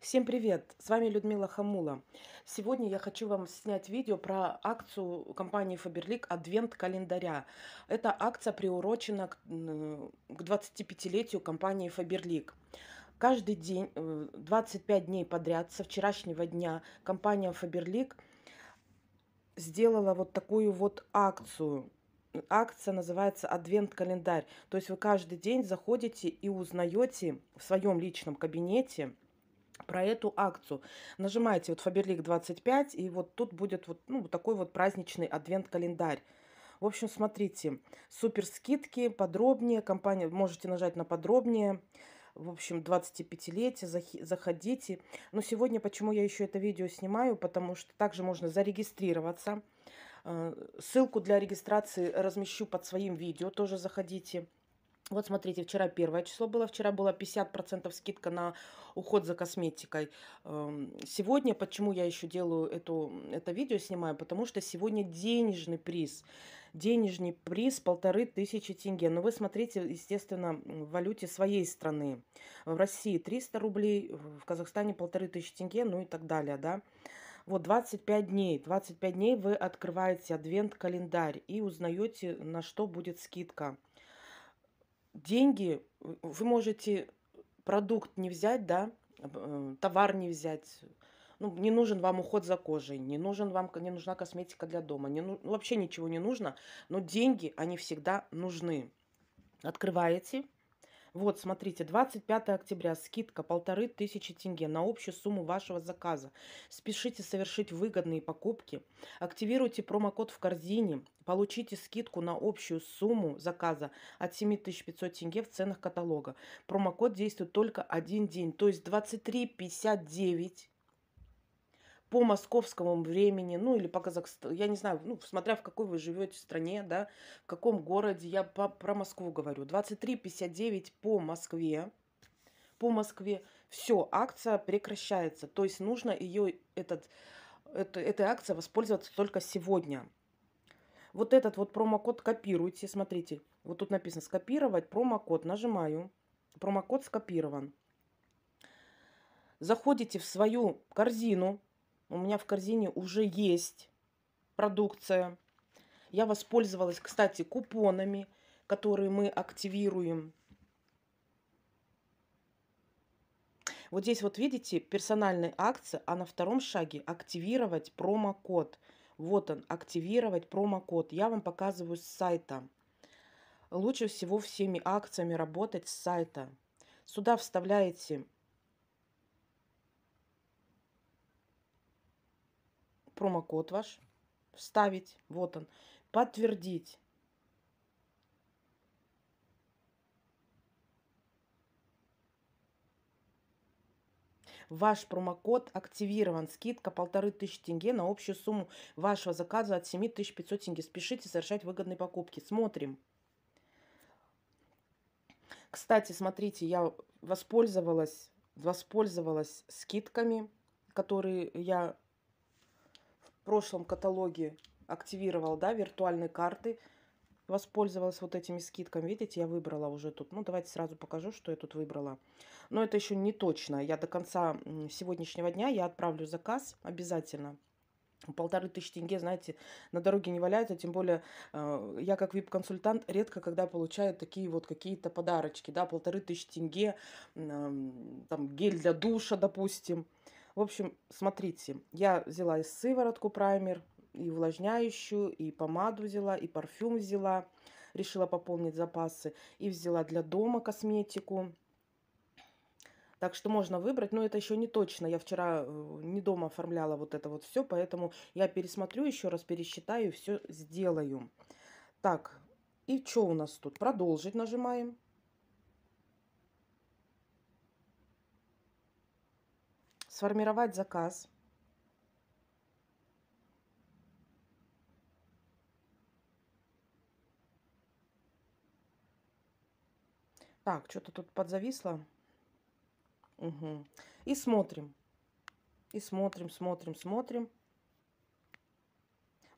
Всем привет! С вами Людмила Хамула. Сегодня я хочу вам снять видео про акцию компании Faberlic «Адвент календаря». Эта акция приурочена к 25-летию компании Faberlic. Каждый день, 25 э, дней подряд, со вчерашнего дня, компания Faberlic сделала вот такую вот акцию – акция называется «Адвент-календарь». То есть вы каждый день заходите и узнаете в своем личном кабинете – про эту акцию. Нажимаете вот Faberlic 25, и вот тут будет вот, ну, вот такой вот праздничный адвент-календарь. В общем, смотрите, супер скидки, подробнее, компания, можете нажать на подробнее, в общем, 25-летие, заходите. Но сегодня, почему я еще это видео снимаю, потому что также можно зарегистрироваться. Э, ссылку для регистрации размещу под своим видео, тоже заходите. Вот смотрите, вчера первое число было, вчера была 50% скидка на уход за косметикой. Эм, сегодня, почему я еще делаю эту, это видео, снимаю, потому что сегодня денежный приз. Денежный приз полторы тысячи тенге. Но ну, вы смотрите, естественно, в валюте своей страны. В России 300 рублей, в Казахстане полторы тысячи тенге, ну и так далее, да. Вот 25 дней, 25 дней вы открываете адвент-календарь и узнаете, на что будет скидка деньги, э, вы можете продукт не взять, да, э, товар не взять, ну, не нужен вам уход за кожей, не, нужен вам, не нужна косметика для дома, не, ну, ну, вообще ничего не нужно, но деньги, они всегда нужны. Открываете, вот, смотрите, 25 октября, скидка полторы тысячи тенге на общую сумму вашего заказа. Спешите совершить выгодные покупки. Активируйте промокод в корзине. Получите скидку на общую сумму заказа от 7500 тенге в ценах каталога. Промокод действует только один день, то есть 23,59 по московскому времени, ну или по Казахстану, я не знаю, ну, смотря в какой вы живете стране, да, в каком городе, я по, про Москву говорю, 23.59 по Москве, по Москве, все, акция прекращается, то есть нужно ее, этот, это, этой акция воспользоваться только сегодня. Вот этот вот промокод копируйте, смотрите, вот тут написано скопировать промокод, нажимаю, промокод скопирован. Заходите в свою корзину, у меня в корзине уже есть продукция. Я воспользовалась, кстати, купонами, которые мы активируем. Вот здесь вот видите персональная акция, а на втором шаге активировать промокод. Вот он, активировать промокод. Я вам показываю с сайта. Лучше всего всеми акциями работать с сайта. Сюда вставляете промокод ваш, вставить, вот он, подтвердить. Ваш промокод активирован. Скидка полторы тысячи тенге на общую сумму вашего заказа от 7500 тенге. Спешите совершать выгодные покупки. Смотрим. Кстати, смотрите, я воспользовалась, воспользовалась скидками, которые я в прошлом каталоге активировал, да, виртуальные карты, воспользовалась вот этими скидками. Видите, я выбрала уже тут. Ну, давайте сразу покажу, что я тут выбрала. Но это еще не точно. Я до конца сегодняшнего дня я отправлю заказ обязательно. Полторы тысячи тенге, знаете, на дороге не валяются, тем более э, я как вип-консультант редко когда получаю такие вот какие-то подарочки, да, полторы тысячи тенге, там гель для душа, допустим, в общем, смотрите, я взяла и сыворотку праймер, и увлажняющую, и помаду взяла, и парфюм взяла. Решила пополнить запасы. И взяла для дома косметику. Так что можно выбрать, но это еще не точно. Я вчера э, не дома оформляла вот это вот все, поэтому я пересмотрю еще раз, пересчитаю, все сделаю. Так, и что у нас тут? Продолжить нажимаем. сформировать заказ. Так, что-то тут подзависло. Угу. И смотрим. И смотрим, смотрим, смотрим.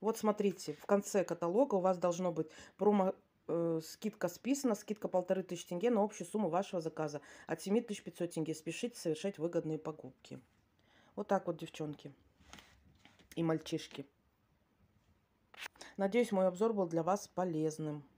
Вот смотрите, в конце каталога у вас должно быть промо э, скидка списана, скидка полторы тысячи тенге на общую сумму вашего заказа от 7500 тенге. Спешите совершать выгодные покупки. Вот так вот, девчонки и мальчишки. Надеюсь, мой обзор был для вас полезным.